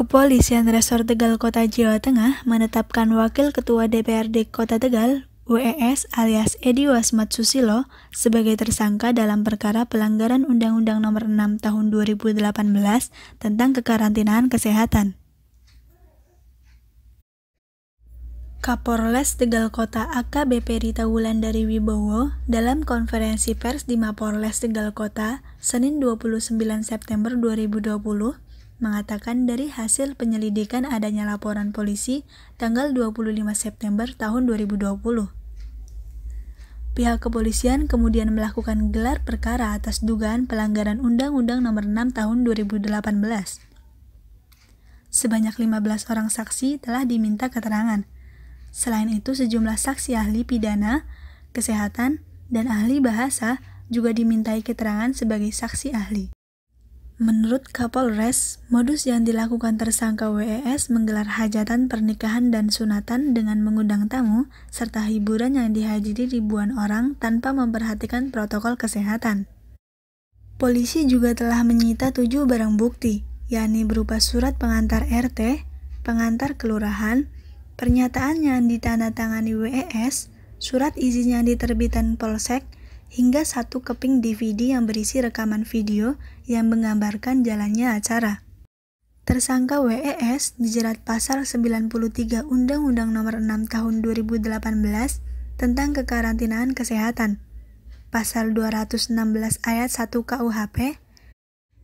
Kepolisian Resor Tegal Kota Jawa Tengah menetapkan Wakil Ketua DPRD Kota Tegal, WES alias Edi Wasmat Susilo, sebagai tersangka dalam perkara pelanggaran Undang-Undang Nomor 6 Tahun 2018 tentang kekarantinaan kesehatan. Kapolres Tegal Kota AKBP Rita Wulandari Wibowo dalam konferensi pers di Mapolres Tegal Kota Senin 29 September 2020 mengatakan dari hasil penyelidikan adanya laporan polisi tanggal 25 September tahun 2020. Pihak kepolisian kemudian melakukan gelar perkara atas dugaan pelanggaran Undang-Undang Nomor 6 Tahun 2018. Sebanyak 15 orang saksi telah diminta keterangan. Selain itu, sejumlah saksi ahli pidana, kesehatan, dan ahli bahasa juga dimintai keterangan sebagai saksi ahli. Menurut Kapolres, modus yang dilakukan tersangka WES menggelar hajatan pernikahan dan sunatan dengan mengundang tamu, serta hiburan yang dihadiri ribuan orang tanpa memperhatikan protokol kesehatan. Polisi juga telah menyita tujuh barang bukti, yakni berupa surat pengantar RT, pengantar kelurahan, pernyataan yang ditandatangani WES, surat izin yang diterbitkan Polsek, hingga satu keping DVD yang berisi rekaman video yang menggambarkan jalannya acara. Tersangka WES dijerat pasal 93 Undang-Undang Nomor 6 Tahun 2018 tentang kekarantinaan kesehatan, pasal 216 ayat 1 KUHP,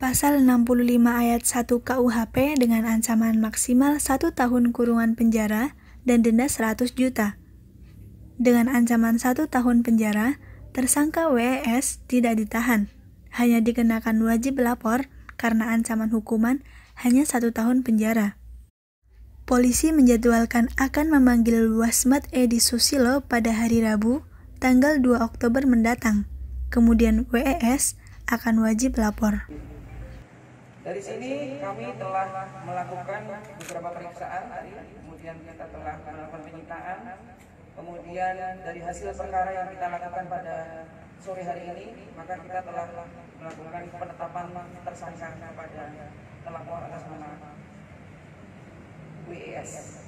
pasal 65 ayat 1 KUHP dengan ancaman maksimal 1 tahun kurungan penjara dan denda 100 juta. Dengan ancaman 1 tahun penjara Tersangka WS tidak ditahan, hanya dikenakan wajib lapor karena ancaman hukuman hanya satu tahun penjara. Polisi menjadwalkan akan memanggil Wasmat Edi Susilo pada hari Rabu, tanggal 2 Oktober mendatang. Kemudian WES akan wajib lapor. Dari sini kami telah melakukan beberapa periksaan kemudian kita telah melakukan penyitaan Kemudian dari hasil perkara yang kita lakukan pada sore hari ini, maka kita telah melakukan penetapan tersangka kepada terlapor atas nama WES.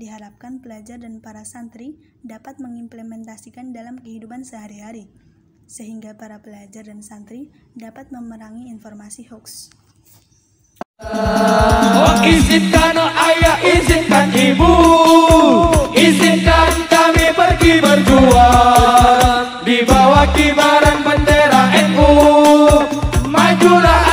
diharapkan pelajar dan para santri dapat mengimplementasikan dalam kehidupan sehari-hari, sehingga para pelajar dan santri dapat memerangi informasi hoax. kibaran bendera NU, majulah